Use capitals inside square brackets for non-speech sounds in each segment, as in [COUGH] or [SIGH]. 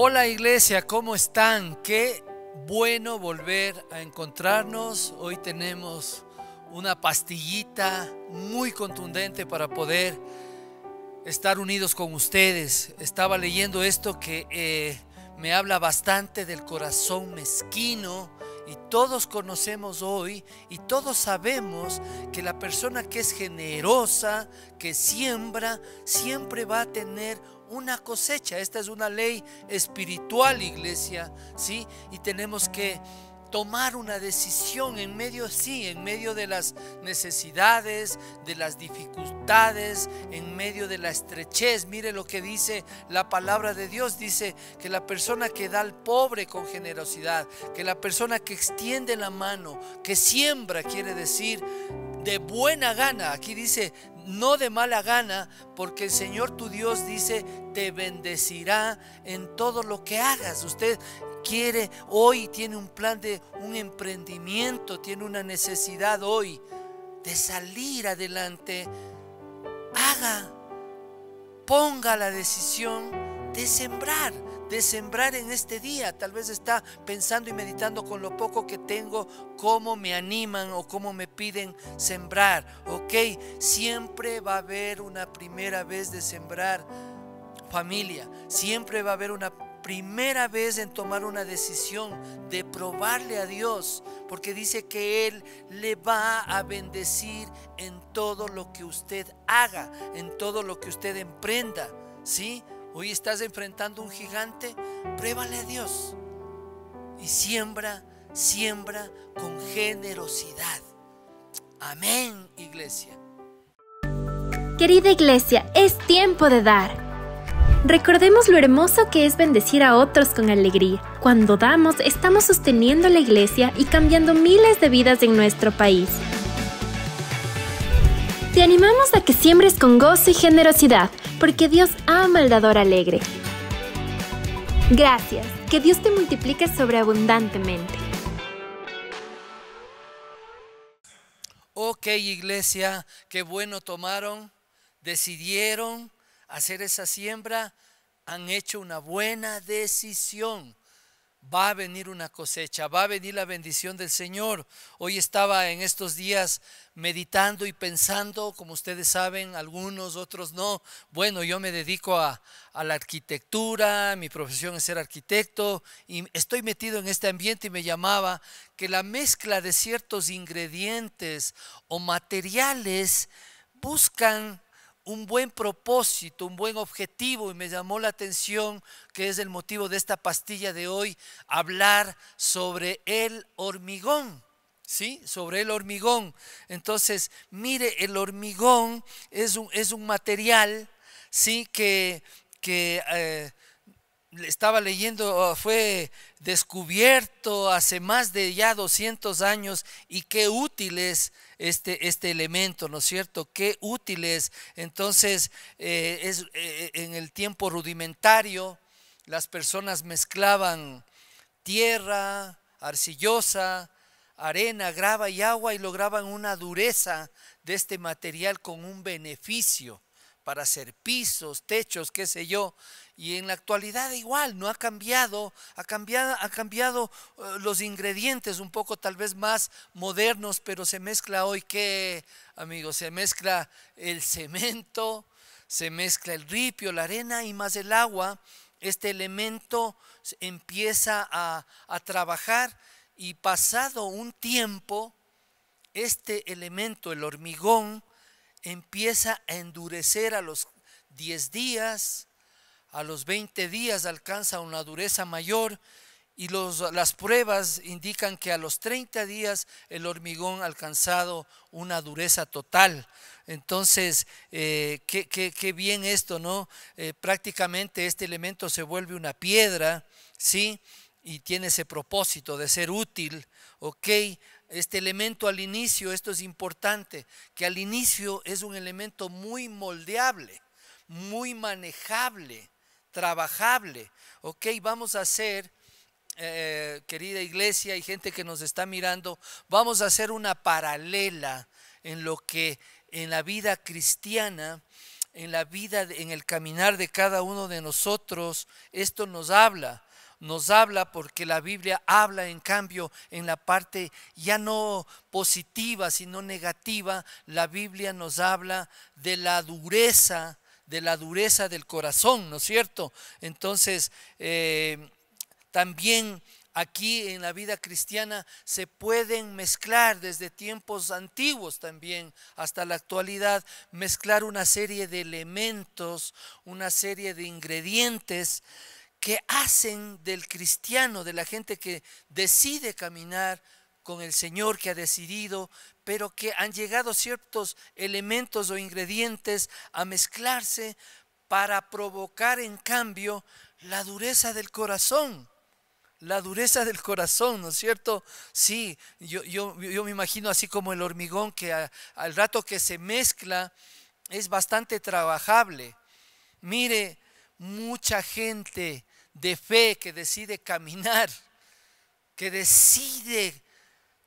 Hola iglesia, ¿cómo están? Qué bueno volver a encontrarnos. Hoy tenemos una pastillita muy contundente para poder estar unidos con ustedes. Estaba leyendo esto que eh, me habla bastante del corazón mezquino y todos conocemos hoy y todos sabemos que la persona que es generosa, que siembra, siempre va a tener una cosecha. Esta es una ley espiritual, iglesia, ¿sí? Y tenemos que tomar una decisión en medio, sí, en medio de las necesidades, de las dificultades, en medio de la estrechez. Mire lo que dice la palabra de Dios. Dice que la persona que da al pobre con generosidad, que la persona que extiende la mano, que siembra, quiere decir, de buena gana. Aquí dice, no de mala gana, porque el Señor tu Dios dice, te bendecirá en todo lo que hagas. Usted quiere hoy, tiene un plan de un emprendimiento, tiene una necesidad hoy de salir adelante. Haga, ponga la decisión de sembrar de sembrar en este día. Tal vez está pensando y meditando con lo poco que tengo, cómo me animan o cómo me piden sembrar. Ok, siempre va a haber una primera vez de sembrar familia. Siempre va a haber una primera vez en tomar una decisión de probarle a Dios, porque dice que Él le va a bendecir en todo lo que usted haga, en todo lo que usted emprenda, ¿sí? Hoy estás enfrentando un gigante, pruébale a Dios. Y siembra, siembra con generosidad. Amén, iglesia. Querida iglesia, es tiempo de dar. Recordemos lo hermoso que es bendecir a otros con alegría. Cuando damos, estamos sosteniendo la iglesia y cambiando miles de vidas en nuestro país. Te animamos a que siembres con gozo y generosidad, porque Dios ama al dador alegre. Gracias, que Dios te multiplique sobreabundantemente. Ok iglesia, qué bueno tomaron, decidieron hacer esa siembra, han hecho una buena decisión va a venir una cosecha, va a venir la bendición del Señor. Hoy estaba en estos días meditando y pensando, como ustedes saben, algunos, otros no. Bueno, yo me dedico a, la arquitectura, mi profesión es ser arquitecto y estoy metido en este ambiente y me llamaba que la mezcla de ciertos ingredientes o materiales buscan un buen propósito, un buen objetivo y me llamó la atención que es el motivo de esta pastilla de hoy, hablar sobre el hormigón. ¿Sí? Sobre el hormigón. Entonces, mire, el hormigón es un, es un material, ¿sí? Que, que eh, estaba leyendo, oh, fue descubierto hace más de ya 200 años y qué útil es este, este elemento, ¿no es cierto? Qué útil es. Entonces, eh, es, eh, eh, en el tiempo rudimentario, las personas mezclaban tierra, arcillosa, arena, grava y agua y lograban una dureza de este material con un beneficio para hacer pisos, techos, qué sé yo. Y en la actualidad igual, no ha cambiado, ha cambiado, ha cambiado eh, los ingredientes un poco tal vez más modernos, pero se mezcla hoy qué, amigos, se mezcla el cemento, se mezcla el ripio, la arena y más el agua. Este elemento empieza a, a trabajar y pasado un tiempo, este elemento, el hormigón, empieza a endurecer a los 10 días, a los 20 días alcanza una dureza mayor y las pruebas indican que a los 30 días el hormigón ha alcanzado una dureza total. Entonces, eh, qué, bien esto, ¿no? Eh, prácticamente este elemento se vuelve una piedra, ¿sí? Y tiene ese propósito de ser útil, ¿ok? este elemento al inicio, esto es importante, que al inicio es un elemento muy moldeable, muy manejable, trabajable. Ok, vamos a hacer, eh, querida iglesia y gente que nos está mirando, vamos a hacer una paralela en lo que en la vida cristiana, en la vida, en el caminar de cada uno de nosotros, esto nos habla nos habla porque la Biblia habla en cambio en la parte ya no positiva, sino negativa, la Biblia nos habla de la dureza, de la dureza del corazón, ¿no es cierto? Entonces, eh, también aquí en la vida cristiana se pueden mezclar desde tiempos antiguos también hasta la actualidad, mezclar una serie de elementos, una serie de ingredientes que hacen del cristiano, de la gente que decide caminar con el Señor, que ha decidido, pero que han llegado ciertos elementos o ingredientes a mezclarse para provocar en cambio la dureza del corazón. La dureza del corazón, ¿no es cierto? Sí, yo, yo, me imagino así como el hormigón que al rato que se mezcla es bastante trabajable. Mire, mucha gente de fe que decide caminar, que decide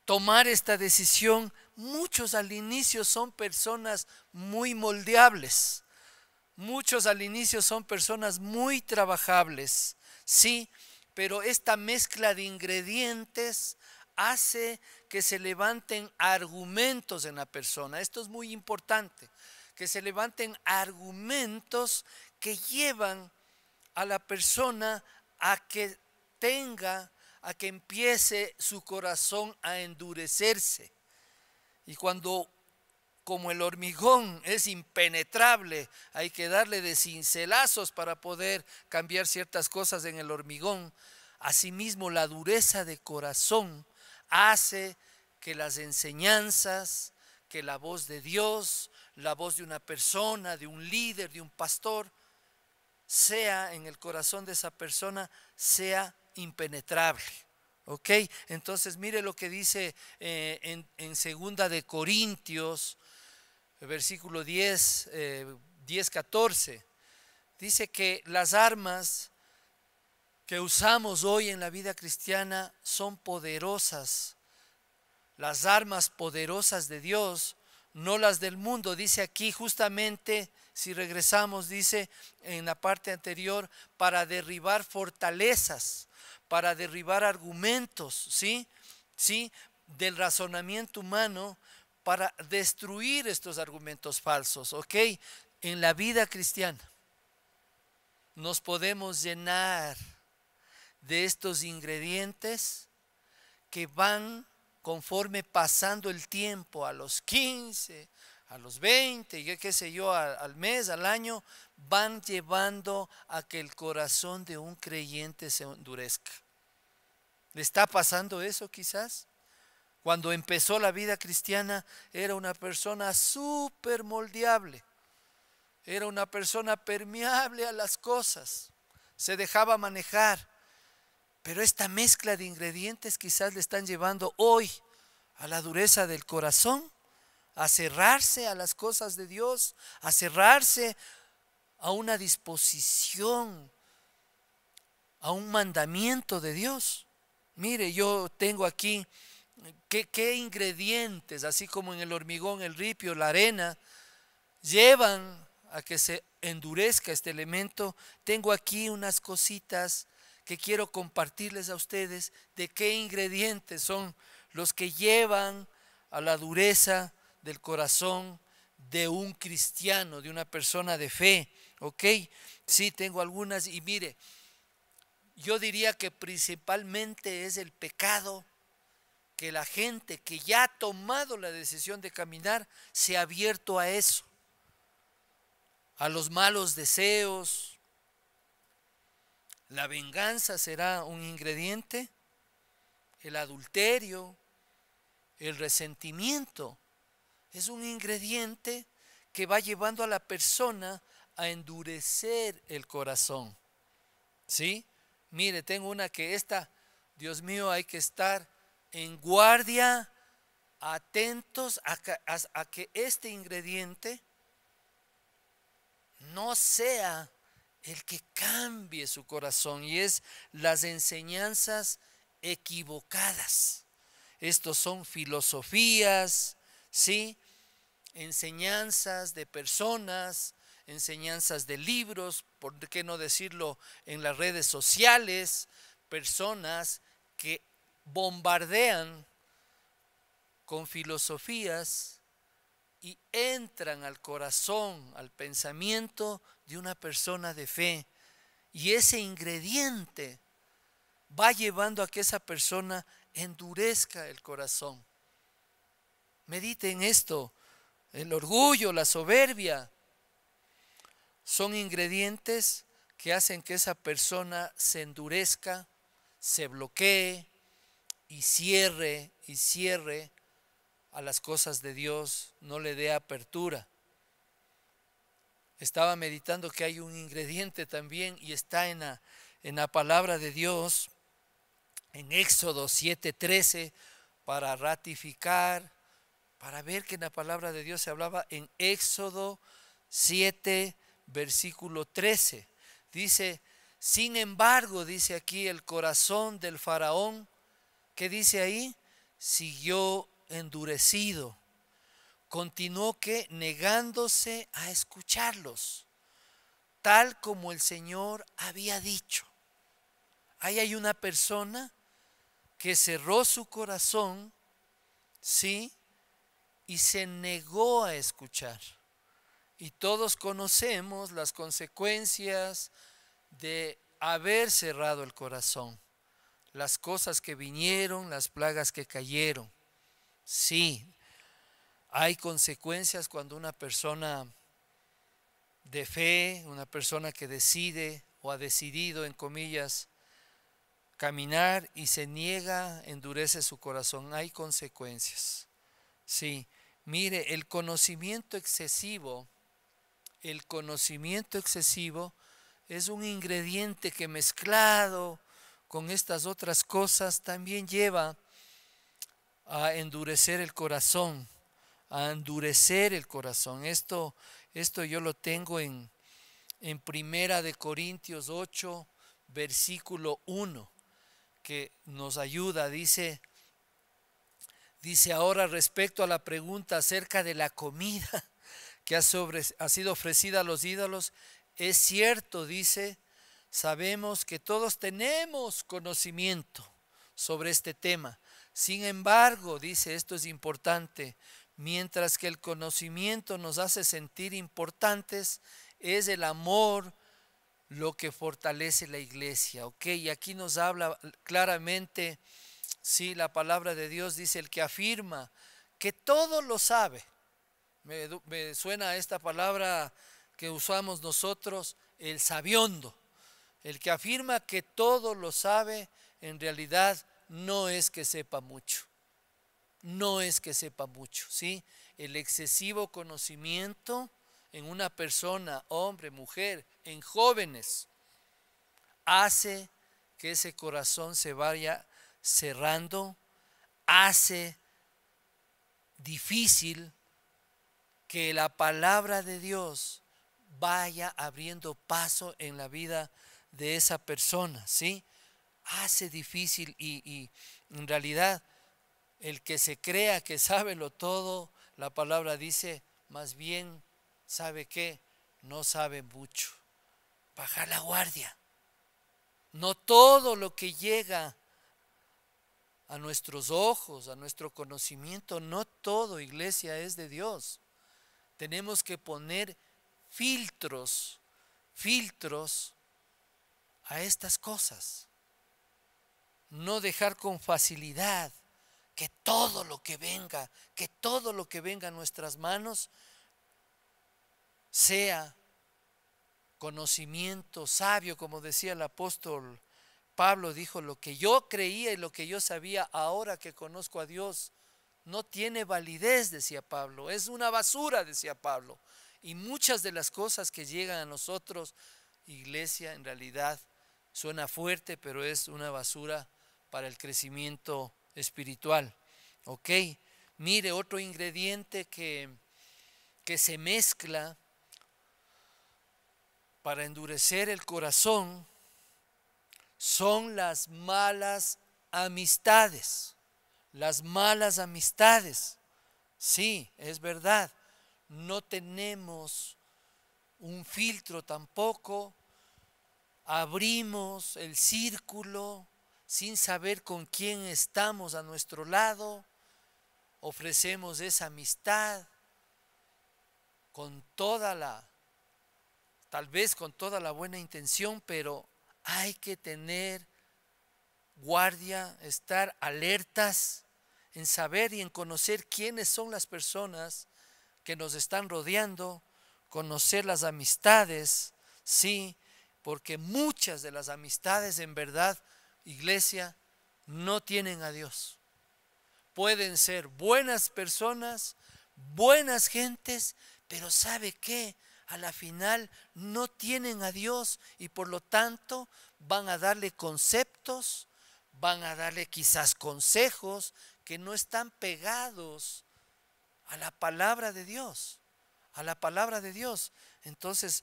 tomar esta decisión, muchos al inicio son personas muy moldeables, muchos al inicio son personas muy trabajables, sí, pero esta mezcla de ingredientes hace que se levanten argumentos en la persona, esto es muy importante, que se levanten argumentos que llevan a la persona a que tenga, a que empiece su corazón a endurecerse. Y cuando como el hormigón es impenetrable, hay que darle de cincelazos para poder cambiar ciertas cosas en el hormigón. Asimismo, la dureza de corazón hace que las enseñanzas, que la voz de Dios, la voz de una persona, de un líder, de un pastor, sea en el corazón de esa persona sea impenetrable. ¿Ok? Entonces mire lo que dice eh, en, segunda de Corintios, versículo 10, 10, 14. Dice que las armas que usamos hoy en la vida cristiana son poderosas. Las armas poderosas de Dios, no las del mundo. Dice aquí justamente si regresamos, dice en la parte anterior, para derribar fortalezas, para derribar argumentos, ¿sí? ¿Sí? Del razonamiento humano para destruir estos argumentos falsos, ¿ok? En la vida cristiana nos podemos llenar de estos ingredientes que van conforme pasando el tiempo a los 15, a los 20, y qué sé yo, al mes, al año, van llevando a que el corazón de un creyente se endurezca. ¿Le está pasando eso quizás? Cuando empezó la vida cristiana era una persona súper moldeable, era una persona permeable a las cosas, se dejaba manejar, pero esta mezcla de ingredientes quizás le están llevando hoy a la dureza del corazón Acerrarse cerrarse a las cosas de Dios, a cerrarse a una disposición, a un mandamiento de Dios. Mire, yo tengo aquí qué, qué ingredientes, así como en el hormigón, el ripio, la arena, llevan a que se endurezca este elemento. Tengo aquí unas cositas que quiero compartirles a ustedes de qué ingredientes son los que llevan a la dureza del corazón de un cristiano, de una persona de fe. ¿Ok? Sí, tengo algunas. Y mire, yo diría que principalmente es el pecado que la gente que ya ha tomado la decisión de caminar se ha abierto a eso, a los malos deseos. La venganza será un ingrediente, el adulterio, el resentimiento es un ingrediente que va llevando a la persona a endurecer el corazón. ¿Sí? Mire, tengo una que esta, Dios mío, hay que estar en guardia, atentos a, que este ingrediente no sea el que cambie su corazón y es las enseñanzas equivocadas. Estos son filosofías, ¿sí? Enseñanzas de personas, enseñanzas de libros, por qué no decirlo, en las redes sociales, personas que bombardean con filosofías y entran al corazón, al pensamiento de una persona de fe. Y ese ingrediente va llevando a que esa persona endurezca el corazón. Medite en esto. El orgullo, la soberbia son ingredientes que hacen que esa persona se endurezca, se bloquee y cierre y cierre a las cosas de Dios, no le dé apertura. Estaba meditando que hay un ingrediente también y está en en la palabra de Dios, en Éxodo 7:13, para ratificar para ver que en la palabra de Dios se hablaba en Éxodo 7, versículo 13. Dice, sin embargo, dice aquí el corazón del faraón, ¿qué dice ahí? Siguió endurecido. Continuó que negándose a escucharlos, tal como el Señor había dicho. Ahí hay una persona que cerró su corazón, ¿sí? y se negó a escuchar. Y todos conocemos las consecuencias de haber cerrado el corazón, las cosas que vinieron, las plagas que cayeron. Sí, hay consecuencias cuando una persona de fe, una persona que decide o ha decidido, en comillas, caminar y se niega, endurece su corazón. Hay consecuencias. Sí, mire, el conocimiento excesivo, el conocimiento excesivo es un ingrediente que mezclado con estas otras cosas también lleva a endurecer el corazón, a endurecer el corazón. Esto, esto yo lo tengo en, en Primera de Corintios 8, versículo 1, que nos ayuda, dice, Dice ahora respecto a la pregunta acerca de la comida [LAUGHS] que ha, sido ofrecida a los ídolos, es cierto, dice, sabemos que todos tenemos conocimiento sobre este tema. Sin embargo, dice, esto es importante, mientras que el conocimiento nos hace sentir importantes, es el amor lo que fortalece la iglesia. Ok, y aquí nos habla claramente Sí, la palabra de Dios dice el que afirma que todo lo sabe. Me, suena esta palabra que usamos nosotros, el sabiondo. El que afirma que todo lo sabe, en realidad no es que sepa mucho. No es que sepa mucho, ¿sí? El excesivo conocimiento en una persona, hombre, mujer, en jóvenes, hace que ese corazón se vaya cerrando hace difícil que la palabra de Dios vaya abriendo paso en la vida de esa persona, ¿sí? Hace difícil y, en realidad el que se crea que sabe lo todo, la palabra dice, más bien, ¿sabe qué? No sabe mucho. Bajar la guardia. No todo lo que llega a nuestros ojos, a nuestro conocimiento. No todo, iglesia, es de Dios. Tenemos que poner filtros, filtros a estas cosas. No dejar con facilidad que todo lo que venga, que todo lo que venga a nuestras manos sea conocimiento sabio, como decía el apóstol Pablo dijo, lo que yo creía y lo que yo sabía ahora que conozco a Dios no tiene validez, decía Pablo, es una basura, decía Pablo. Y muchas de las cosas que llegan a nosotros, iglesia, en realidad suena fuerte, pero es una basura para el crecimiento espiritual. ¿Ok? Mire, otro ingrediente que, que se mezcla para endurecer el corazón son las malas amistades. Las malas amistades. Sí, es verdad. No tenemos un filtro tampoco. Abrimos el círculo sin saber con quién estamos a nuestro lado. Ofrecemos esa amistad con toda la, tal vez con toda la buena intención, pero hay que tener guardia, estar alertas en saber y en conocer quiénes son las personas que nos están rodeando, conocer las amistades, sí, porque muchas de las amistades en verdad, iglesia, no tienen a Dios. Pueden ser buenas personas, buenas gentes, pero ¿sabe qué? a la final no tienen a Dios y por lo tanto van a darle conceptos, van a darle quizás consejos que no están pegados a la palabra de Dios, a la palabra de Dios. Entonces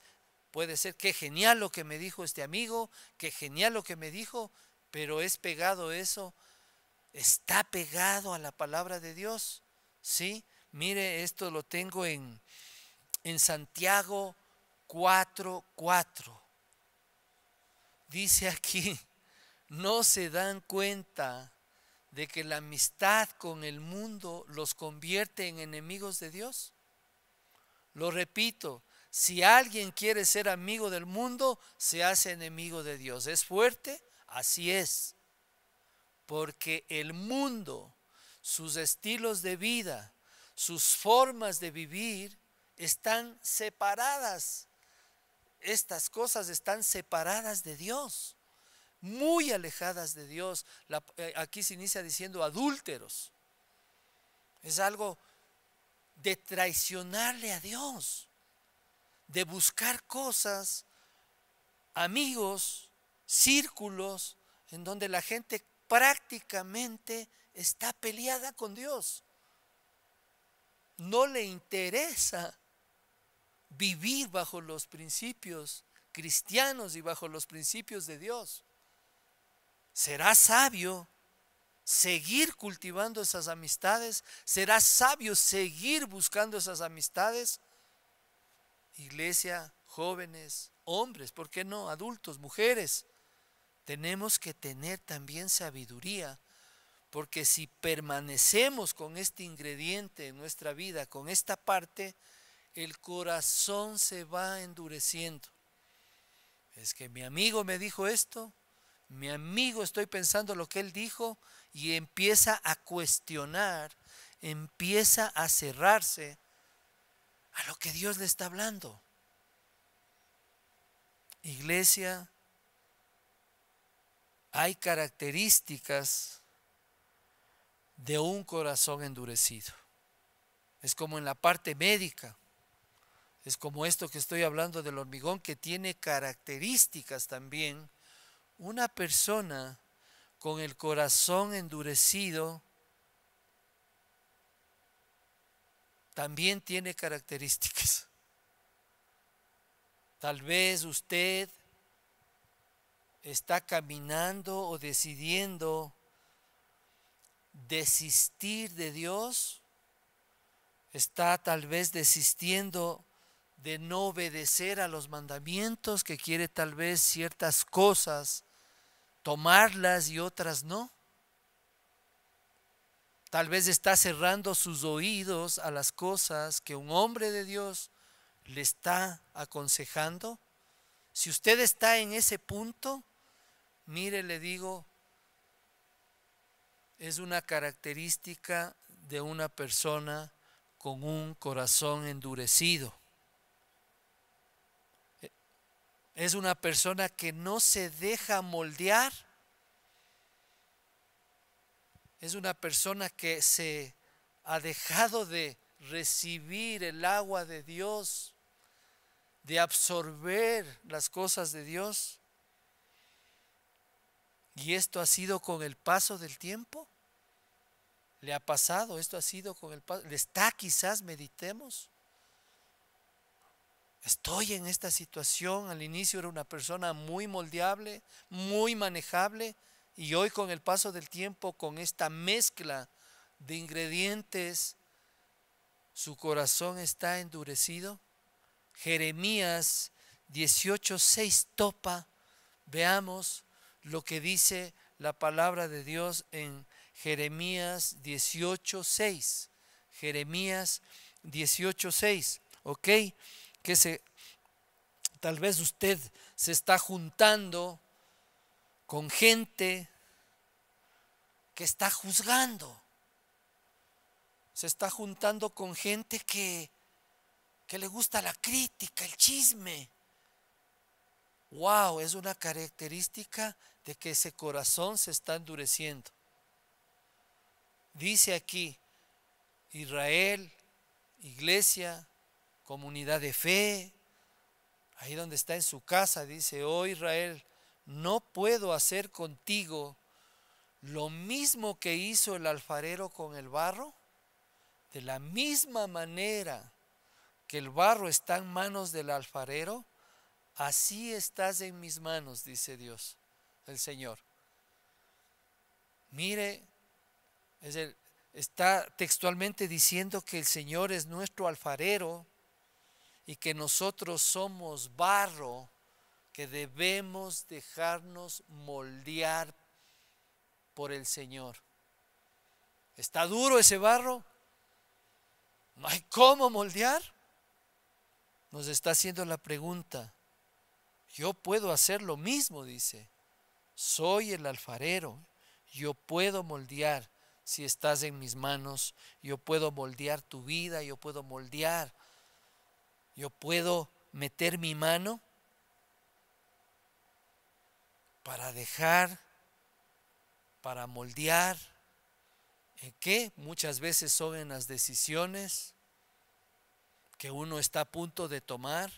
puede ser que genial lo que me dijo este amigo, que genial lo que me dijo, pero es pegado eso, está pegado a la palabra de Dios, ¿sí? Mire, esto lo tengo en en Santiago 4:4. dice aquí, no se dan cuenta de que la amistad con el mundo los convierte en enemigos de Dios. Lo repito, si alguien quiere ser amigo del mundo, se hace enemigo de Dios. ¿Es fuerte? Así es. Porque el mundo, sus estilos de vida, sus formas de vivir, están separadas. Estas cosas están separadas de Dios, muy alejadas de Dios. Eh, aquí se inicia diciendo adúlteros. Es algo de traicionarle a Dios, de buscar cosas, amigos, círculos, en donde la gente prácticamente está peleada con Dios. No le interesa vivir bajo los principios cristianos y bajo los principios de Dios. Será sabio seguir cultivando esas amistades, será sabio seguir buscando esas amistades. Iglesia, jóvenes, hombres, ¿por qué no? Adultos, mujeres. Tenemos que tener también sabiduría, porque si permanecemos con este ingrediente en nuestra vida, con esta parte, el corazón se va endureciendo. Es que mi amigo me dijo esto, mi amigo estoy pensando lo que él dijo y empieza a cuestionar, empieza a cerrarse a lo que Dios le está hablando. Iglesia, hay características de un corazón endurecido. Es como en la parte médica. Es como esto que estoy hablando del hormigón que tiene características también. Una persona con el corazón endurecido también tiene características. Tal vez usted está caminando o decidiendo desistir de Dios, está tal vez desistiendo de no obedecer a los mandamientos, que quiere tal vez ciertas cosas tomarlas y otras no. Tal vez está cerrando sus oídos a las cosas que un hombre de Dios le está aconsejando. Si usted está en ese punto, mire, le digo, es una característica de una persona con un corazón endurecido. es una persona que no se deja moldear, es una persona que se ha dejado de recibir el agua de Dios, de absorber las cosas de Dios. Y esto ha sido con el paso del tiempo. Le ha pasado, esto ha sido con el paso. Le está quizás, meditemos. Estoy en esta situación, al inicio era una persona muy moldeable, muy manejable, y hoy con el paso del tiempo, con esta mezcla de ingredientes, su corazón está endurecido. Jeremías 18:6 topa, veamos lo que dice la palabra de Dios en Jeremías 18:6. Jeremías 18:6, ¿ok? que se, tal vez usted se está juntando con gente que está juzgando. Se está juntando con gente que, que le gusta la crítica, el chisme. Wow, es una característica de que ese corazón se está endureciendo. Dice aquí, Israel, iglesia, comunidad de fe, ahí donde está en su casa, dice, oh Israel, no puedo hacer contigo lo mismo que hizo el alfarero con el barro, de la misma manera que el barro está en manos del alfarero, así estás en mis manos, dice Dios, el Señor. Mire, está textualmente diciendo que el Señor es nuestro alfarero y que nosotros somos barro que debemos dejarnos moldear por el Señor. ¿Está duro ese barro? ¿No hay cómo moldear? Nos está haciendo la pregunta. Yo puedo hacer lo mismo, dice. Soy el alfarero. Yo puedo moldear si estás en mis manos. Yo puedo moldear tu vida. Yo puedo moldear yo puedo meter mi mano para dejar, para moldear, en qué? muchas veces son en las decisiones que uno está a punto de tomar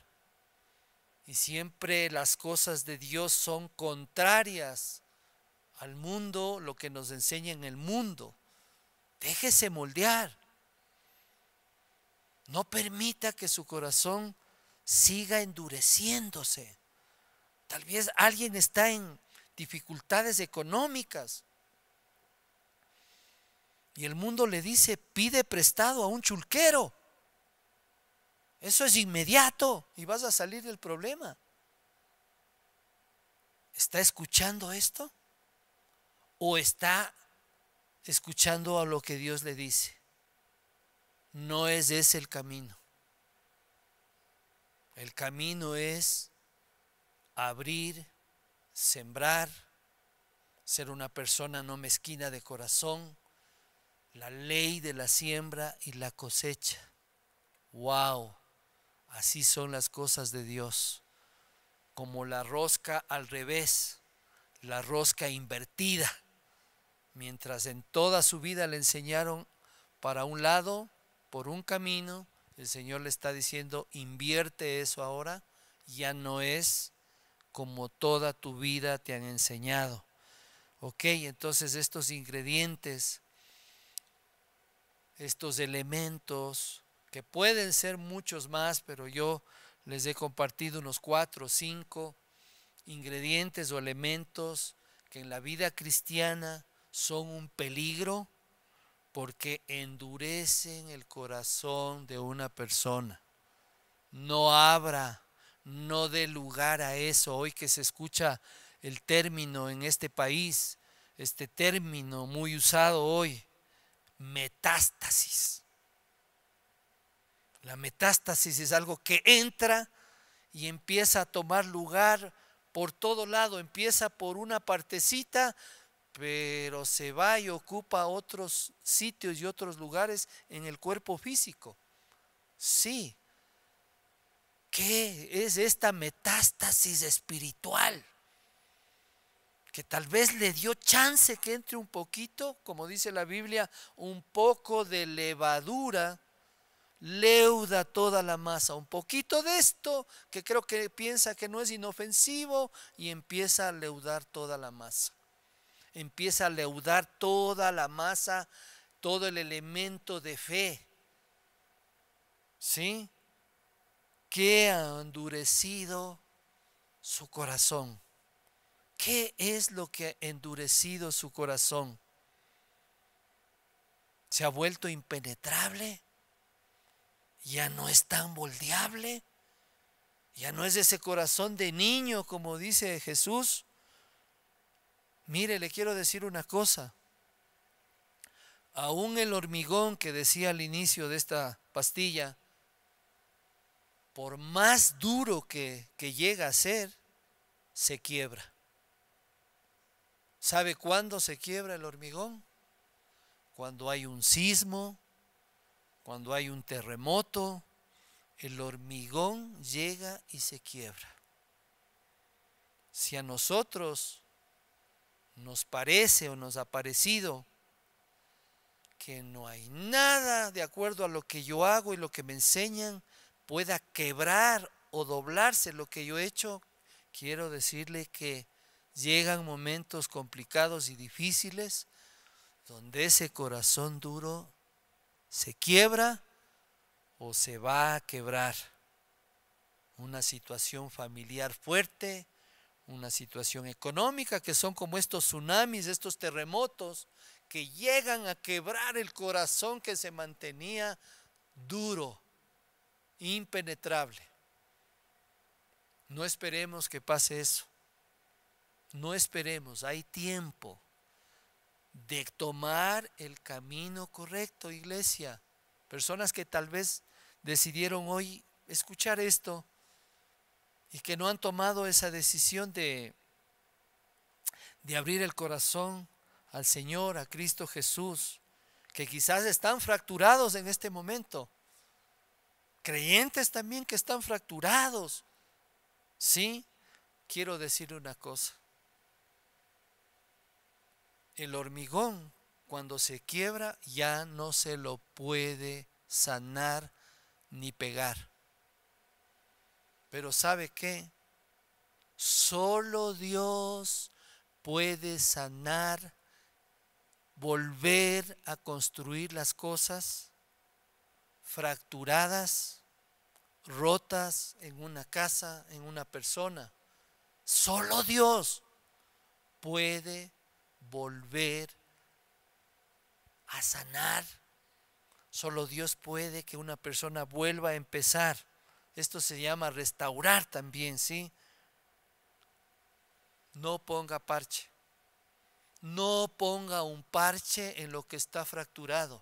y siempre las cosas de Dios son contrarias al mundo, lo que nos enseña en el mundo. Déjese moldear. No permita que su corazón siga endureciéndose. Tal vez alguien está en dificultades económicas. Y el mundo le dice, pide prestado a un chulquero. Eso es inmediato y vas a salir del problema. ¿Está escuchando esto? ¿O está escuchando a lo que Dios le dice? no es ese el camino. El camino es abrir, sembrar, ser una persona no mezquina de corazón, la ley de la siembra y la cosecha. ¡Wow! Así son las cosas de Dios, como la rosca al revés, la rosca invertida. Mientras en toda su vida le enseñaron para un lado, por un camino, el Señor le está diciendo, invierte eso ahora, ya no es como toda tu vida te han enseñado. Ok, entonces estos ingredientes, estos elementos, que pueden ser muchos más, pero yo les he compartido unos cuatro o cinco ingredientes o elementos que en la vida cristiana son un peligro porque endurecen el corazón de una persona. No abra, no dé lugar a eso. Hoy que se escucha el término en este país, este término muy usado hoy, metástasis. La metástasis es algo que entra y empieza a tomar lugar por todo lado, empieza por una partecita pero se va y ocupa otros sitios y otros lugares en el cuerpo físico. Sí. ¿Qué es esta metástasis espiritual? Que tal vez le dio chance que entre un poquito, como dice la Biblia, un poco de levadura leuda toda la masa, un poquito de esto que creo que piensa que no es inofensivo y empieza a leudar toda la masa empieza a leudar toda la masa, todo el elemento de fe. ¿Sí? ¿Qué ha endurecido su corazón? ¿Qué es lo que ha endurecido su corazón? ¿Se ha vuelto impenetrable? ¿Ya no es tan moldeable? ¿Ya no es ese corazón de niño como dice Jesús? Mire, le quiero decir una cosa. Aún el hormigón que decía al inicio de esta pastilla, por más duro que, que llega a ser, se quiebra. ¿Sabe cuándo se quiebra el hormigón? Cuando hay un sismo, cuando hay un terremoto, el hormigón llega y se quiebra. Si a nosotros nos parece o nos ha parecido que no hay nada de acuerdo a lo que yo hago y lo que me enseñan pueda quebrar o doblarse lo que yo he hecho, quiero decirle que llegan momentos complicados y difíciles donde ese corazón duro se quiebra o se va a quebrar. Una situación familiar fuerte una situación económica, que son como estos tsunamis, estos terremotos, que llegan a quebrar el corazón que se mantenía duro, impenetrable. No esperemos que pase eso. No esperemos, hay tiempo de tomar el camino correcto, iglesia. Personas que tal vez decidieron hoy escuchar esto y que no han tomado esa decisión de, de abrir el corazón al Señor, a Cristo Jesús, que quizás están fracturados en este momento. Creyentes también que están fracturados. Sí, quiero decir una cosa. El hormigón cuando se quiebra ya no se lo puede sanar ni pegar. Pero ¿sabe qué? Solo Dios puede sanar, volver a construir las cosas fracturadas, rotas en una casa, en una persona. Solo Dios puede volver a sanar. Solo Dios puede que una persona vuelva a empezar. Esto se llama restaurar también, ¿sí? No ponga parche. No ponga un parche en lo que está fracturado.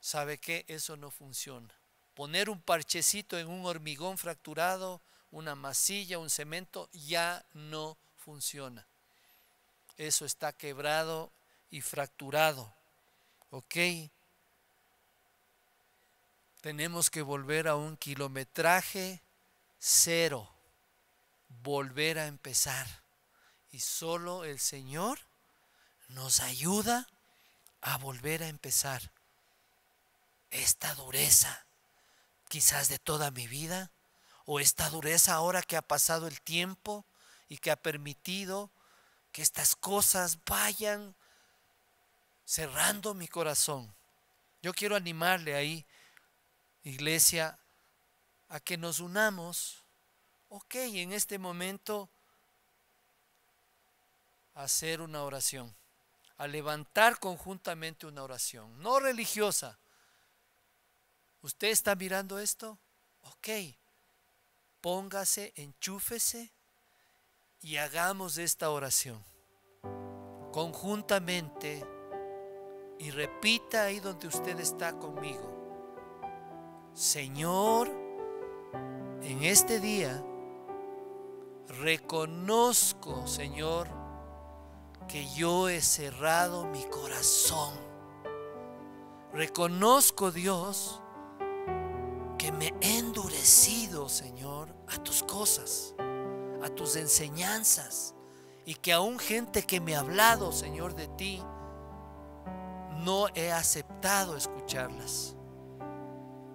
¿Sabe qué? Eso no funciona. Poner un parchecito en un hormigón fracturado, una masilla, un cemento, ya no funciona. Eso está quebrado y fracturado. ¿Ok? Tenemos que volver a un kilometraje cero, volver a empezar. Y solo el Señor nos ayuda a volver a empezar. Esta dureza, quizás de toda mi vida, o esta dureza ahora que ha pasado el tiempo y que ha permitido que estas cosas vayan cerrando mi corazón. Yo quiero animarle ahí iglesia, a que nos unamos. Ok, en este momento hacer una oración, a levantar conjuntamente una oración, no religiosa. ¿Usted está mirando esto? Ok, póngase, enchúfese y hagamos esta oración conjuntamente y repita ahí donde usted está conmigo. Señor, en este día reconozco, Señor, que yo he cerrado mi corazón. Reconozco, Dios, que me he endurecido, Señor, a tus cosas, a tus enseñanzas, y que aún gente que me ha hablado, Señor, de ti, no he aceptado escucharlas.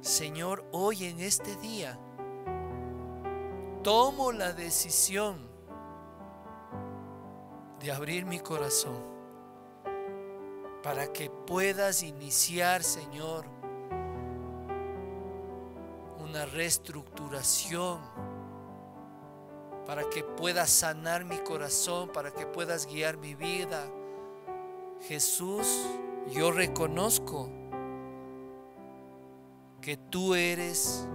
Señor, hoy en este día tomo la decisión de abrir mi corazón para que puedas iniciar, Señor, una reestructuración, para que puedas sanar mi corazón, para que puedas guiar mi vida. Jesús, yo reconozco que tú eres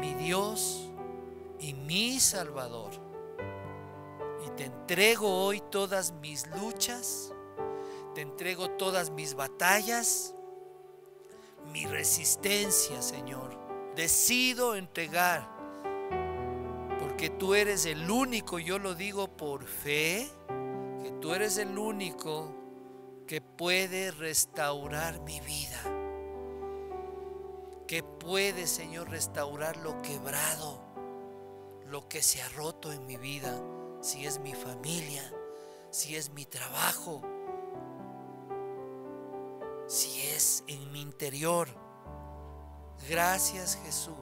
mi Dios y mi Salvador. Y te entrego hoy todas mis luchas, te entrego todas mis batallas, mi resistencia, Señor. Decido entregar, porque tú eres el único, yo lo digo por fe, que tú eres el único que puede restaurar mi vida que puede, Señor, restaurar lo quebrado, lo que se ha roto en mi vida, si es mi familia, si es mi trabajo, si es en mi interior. Gracias Jesús.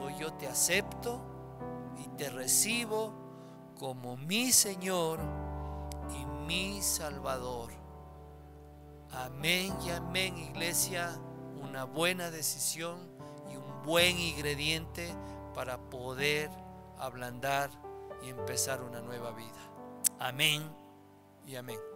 Hoy yo te acepto y te recibo como mi Señor y mi Salvador. Amén y amén, iglesia una buena decisión y un buen ingrediente para poder ablandar y empezar una nueva vida. Amén y amén.